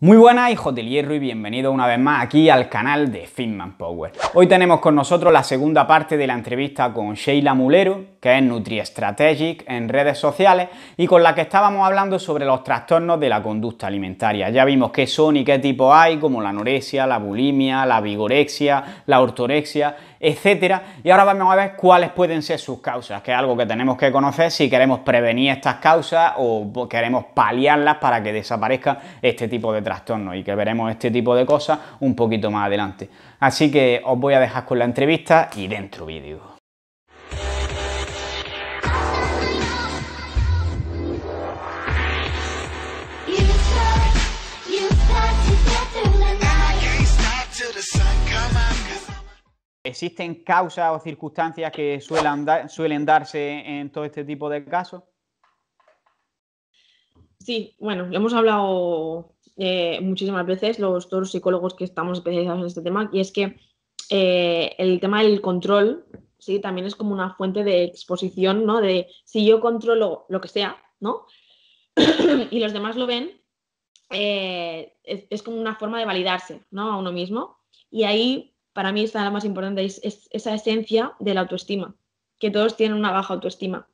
Muy buenas hijos del hierro y bienvenidos una vez más aquí al canal de Finman Power. Hoy tenemos con nosotros la segunda parte de la entrevista con Sheila Mulero, que es NutriStrategic en redes sociales y con la que estábamos hablando sobre los trastornos de la conducta alimentaria. Ya vimos qué son y qué tipo hay, como la anorexia, la bulimia, la vigorexia, la ortorexia etcétera. Y ahora vamos a ver cuáles pueden ser sus causas, que es algo que tenemos que conocer si queremos prevenir estas causas o queremos paliarlas para que desaparezca este tipo de trastornos y que veremos este tipo de cosas un poquito más adelante. Así que os voy a dejar con la entrevista y dentro vídeo. ¿Existen causas o circunstancias que suelen, suelen darse en todo este tipo de casos? Sí, bueno, lo hemos hablado eh, muchísimas veces los, todos psicólogos que estamos especializados en este tema, y es que eh, el tema del control, sí, también es como una fuente de exposición, ¿no? De si yo controlo lo que sea, ¿no? y los demás lo ven, eh, es, es, como una forma de validarse, ¿no? A uno mismo. Y ahí para mí está la más importante, es, esa esencia de la autoestima, que todos tienen una baja autoestima,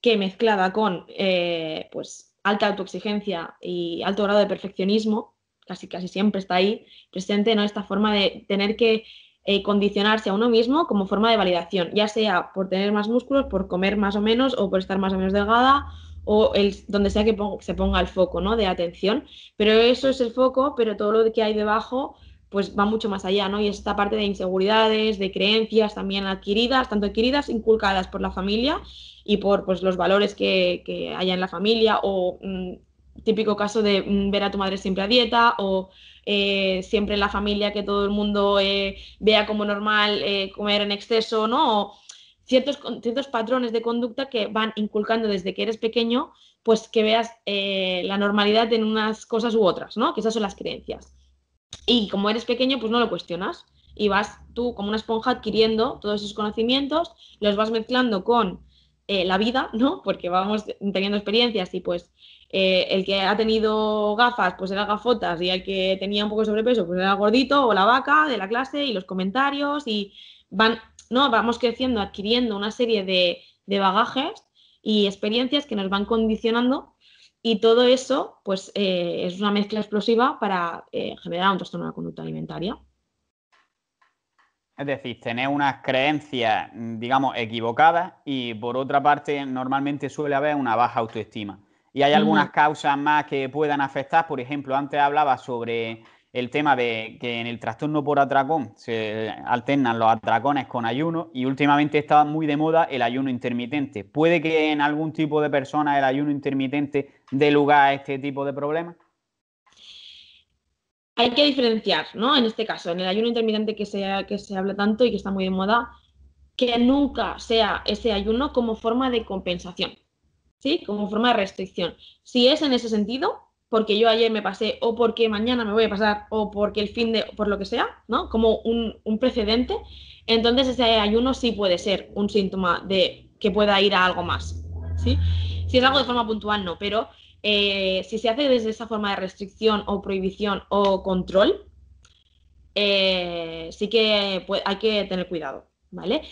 que mezclada con eh, pues, alta autoexigencia y alto grado de perfeccionismo, casi casi siempre está ahí presente, ¿no? Esta forma de tener que eh, condicionarse a uno mismo como forma de validación, ya sea por tener más músculos, por comer más o menos, o por estar más o menos delgada, o el, donde sea que se ponga el foco ¿no? de atención. Pero eso es el foco, pero todo lo que hay debajo pues va mucho más allá, ¿no? Y esta parte de inseguridades, de creencias también adquiridas, tanto adquiridas, inculcadas por la familia y por pues, los valores que, que haya en la familia, o mm, típico caso de mm, ver a tu madre siempre a dieta, o eh, siempre en la familia que todo el mundo eh, vea como normal eh, comer en exceso, ¿no? ciertos, ciertos patrones de conducta que van inculcando desde que eres pequeño, pues que veas la normalidad en unas cosas u otras, ¿no? Que esas son las creencias. Y como eres pequeño, pues no lo cuestionas. Y vas tú como una esponja adquiriendo todos esos conocimientos, los vas mezclando con eh, la vida, ¿no? Porque vamos teniendo experiencias y pues eh, el que ha tenido gafas, pues era gafotas, y el que tenía un poco de sobrepeso, pues era gordito, o la vaca de la clase, y los comentarios, y van, no, vamos creciendo, adquiriendo una serie de, de bagajes y experiencias que nos van condicionando y todo eso pues, eh, es una mezcla explosiva para eh, generar un trastorno de la conducta alimentaria. Es decir, tener unas creencias, digamos, equivocadas y por otra parte normalmente suele haber una baja autoestima. Y hay algunas causas más que puedan afectar. Por ejemplo, antes hablaba sobre el tema de que en el trastorno por atracón se alternan los atracones con ayuno y últimamente está muy de moda el ayuno intermitente. ¿Puede que en algún tipo de persona el ayuno intermitente dé lugar a este tipo de problemas? Hay que diferenciar, ¿no? En este caso, en el ayuno intermitente que se, que se habla tanto y que está muy de moda, que nunca sea ese ayuno como forma de compensación, ¿sí? Como forma de restricción. Si es en ese sentido, porque yo ayer me pasé o porque mañana me voy a pasar o porque el fin de, por lo que sea, ¿no? Como un, precedente, entonces ese ayuno sí puede ser un síntoma de que pueda ir a algo más, ¿sí? Si es algo de forma puntual, no, pero eh, si se hace desde esa forma de restricción o prohibición o control, eh, sí que hay que tener cuidado, ¿vale?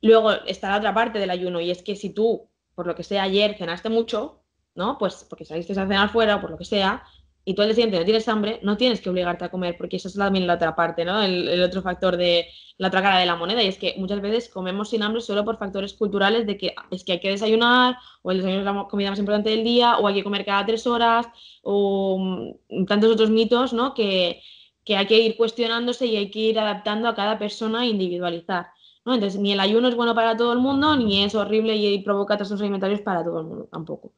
Luego está la otra parte del ayuno y es que si tú, por lo que sea ayer, cenaste mucho, ¿no? Pues porque saliste a cenar fuera o por lo que sea, y tú al día siguiente no tienes hambre, no tienes que obligarte a comer, porque esa es también la otra parte, ¿no? El, otro factor de la otra cara de la moneda, y es que muchas veces comemos sin hambre solo por factores culturales de que es que hay que desayunar, o el desayuno es la comida más importante del día, o hay que comer cada tres horas, o mm, tantos otros mitos, ¿no? Que, que hay que ir cuestionándose y hay que ir adaptando a cada persona e individualizar. Entonces, ni el ayuno es bueno para todo el mundo, ni es horrible y provoca trastornos alimentarios para todo el mundo tampoco.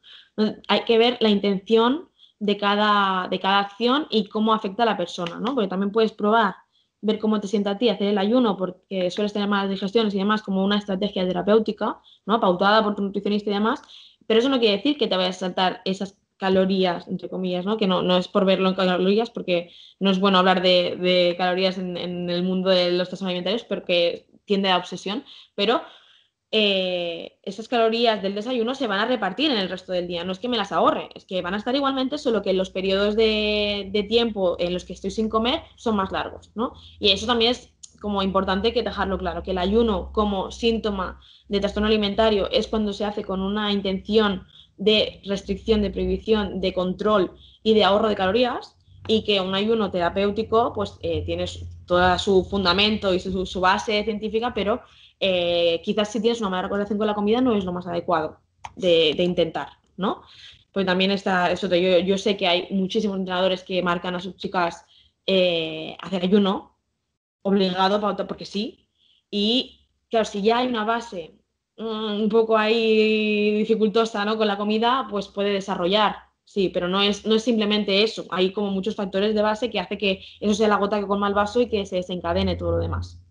hay que ver la intención de cada, de cada acción y cómo afecta a la persona, ¿no? Porque también puedes probar, ver cómo te sienta a ti, hacer el ayuno, porque sueles tener malas digestiones y demás, como una estrategia terapéutica, ¿no? Pautada por tu nutricionista y demás, pero eso no quiere decir que te vayas a saltar esas calorías, entre comillas, ¿no? Que no, no es por verlo en calorías, porque no es bueno hablar de, calorías en, el mundo de los trastornos alimentarios, porque tiende a obsesión, pero eh, esas calorías del desayuno se van a repartir en el resto del día. No es que me las ahorre, es que van a estar igualmente, solo que los periodos de, tiempo en los que estoy sin comer son más largos, ¿no? Y eso también es como importante que dejarlo claro, que el ayuno como síntoma de trastorno alimentario es cuando se hace con una intención de restricción, de prohibición, de control y de ahorro de calorías y que un ayuno terapéutico pues eh, tiene todo su fundamento y su, base científica, pero eh, quizás si tienes una mala relación con la comida no es lo más adecuado de, intentar, ¿no? Pues también está eso, yo, yo sé que hay muchísimos entrenadores que marcan a sus chicas eh, hacer ayuno obligado para porque sí, y claro, si ya hay una base mm, un poco ahí dificultosa con la comida, pues puede desarrollar Sí, pero no es, no es simplemente eso. Hay como muchos factores de base que hace que eso sea la gota que colma el vaso y que se desencadene todo lo demás.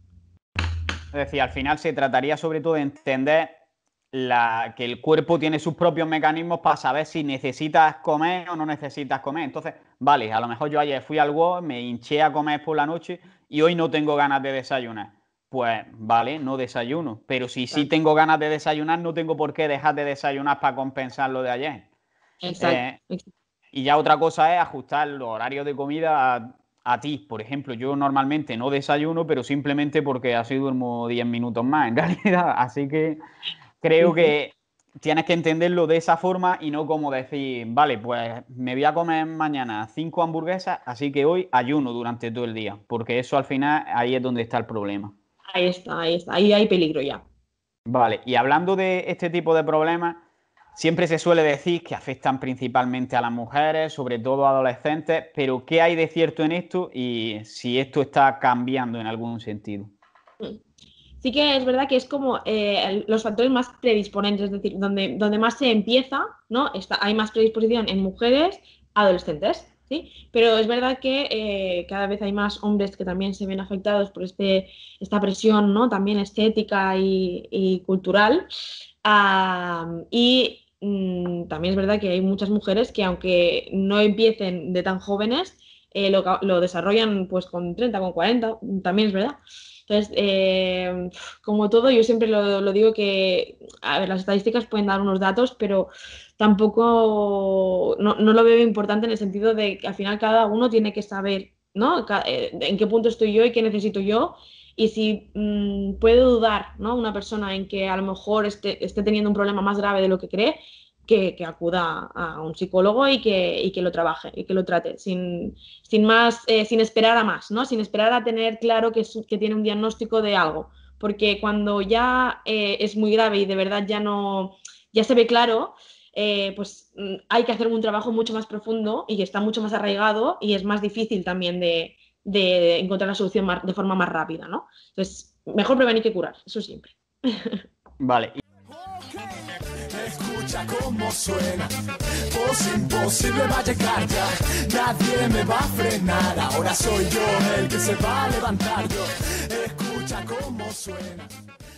Es decir, al final se trataría sobre todo de entender que el cuerpo tiene sus propios mecanismos para saber si necesitas comer o no necesitas comer. Entonces, vale, a lo mejor yo ayer fui al WOD, me hinché a comer por la noche y hoy no tengo ganas de desayunar. Pues vale, no desayuno. Pero si sí tengo ganas de desayunar, no tengo por qué dejar de desayunar para compensar lo de ayer. Eh, Exacto. y ya otra cosa es ajustar los horarios de comida a, ti. Por ejemplo, yo normalmente no desayuno, pero simplemente porque así duermo 10 minutos más, en realidad. Así que creo que tienes que entenderlo de esa forma y no como decir, vale, pues me voy a comer mañana cinco hamburguesas, así que hoy ayuno durante todo el día, porque eso al final ahí es donde está el problema. Ahí está, ahí está, ahí hay peligro ya. Vale, y hablando de este tipo de problemas, Siempre se suele decir que afectan principalmente a las mujeres, sobre todo adolescentes, pero ¿qué hay de cierto en esto y si esto está cambiando en algún sentido? Sí que es verdad que es como eh, los factores más predisponentes, es decir, donde, donde más se empieza, ¿no? Está, hay más predisposición en mujeres, adolescentes, ¿sí? Pero es verdad que eh, cada vez hay más hombres que también se ven afectados por este, esta presión, ¿no? También estética y, cultural. Ah, y Mm, también es verdad que hay muchas mujeres que aunque no empiecen de tan jóvenes, eh, lo, desarrollan pues con 30, con 40, mm, también es verdad. Entonces, eh, como todo, yo siempre lo, digo que, a ver, las estadísticas pueden dar unos datos, pero tampoco, no, lo veo importante en el sentido de que al final cada uno tiene que saber, ¿no? Eh, en qué punto estoy yo y qué necesito yo y si mm, puede dudar ¿no? una persona en que a lo mejor esté, teniendo un problema más grave de lo que cree, que, que acuda a un psicólogo y que, y que, lo trabaje y que lo trate, sin, sin más, eh, sin esperar a más, ¿no? sin esperar a tener claro que, que tiene un diagnóstico de algo. Porque cuando ya eh, es muy grave y de verdad ya no, ya se ve claro, eh, pues mm, hay que hacer un trabajo mucho más profundo y que está mucho más arraigado y es más difícil también de, de encontrar la solución de forma más rápida, ¿no? Entonces, mejor prevenir que curar, eso siempre. Vale. Escucha cómo suena, imposible va a llegar ya, nadie me va a frenar, ahora soy yo el que se va a levantar escucha cómo suena.